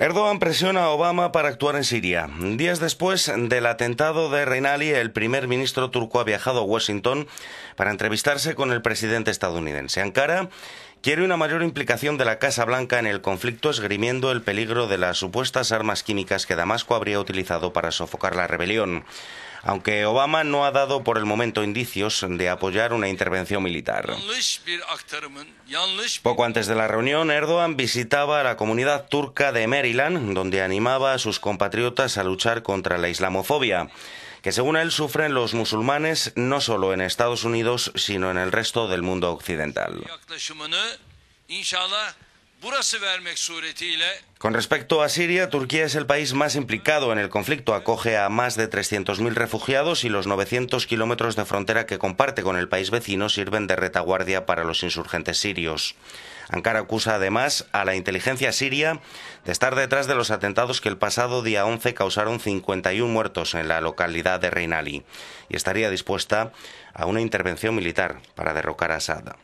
Erdogan presiona a Obama para actuar en Siria. Días después del atentado de Reinali, el primer ministro turco ha viajado a Washington para entrevistarse con el presidente estadounidense. Ankara quiere una mayor implicación de la Casa Blanca en el conflicto esgrimiendo el peligro de las supuestas armas químicas que Damasco habría utilizado para sofocar la rebelión, aunque Obama no ha dado por el momento indicios de apoyar una intervención militar. Poco antes de la reunión, Erdogan visitaba la comunidad turca de Maryland, donde animaba a sus compatriotas a luchar contra la islamofobia que según él sufren los musulmanes no solo en Estados Unidos, sino en el resto del mundo occidental. Con respecto a Siria, Turquía es el país más implicado en el conflicto. Acoge a más de 300.000 refugiados y los 900 kilómetros de frontera que comparte con el país vecino sirven de retaguardia para los insurgentes sirios. Ankara acusa además a la inteligencia siria de estar detrás de los atentados que el pasado día 11 causaron 51 muertos en la localidad de Reinali y estaría dispuesta a una intervención militar para derrocar a Assad.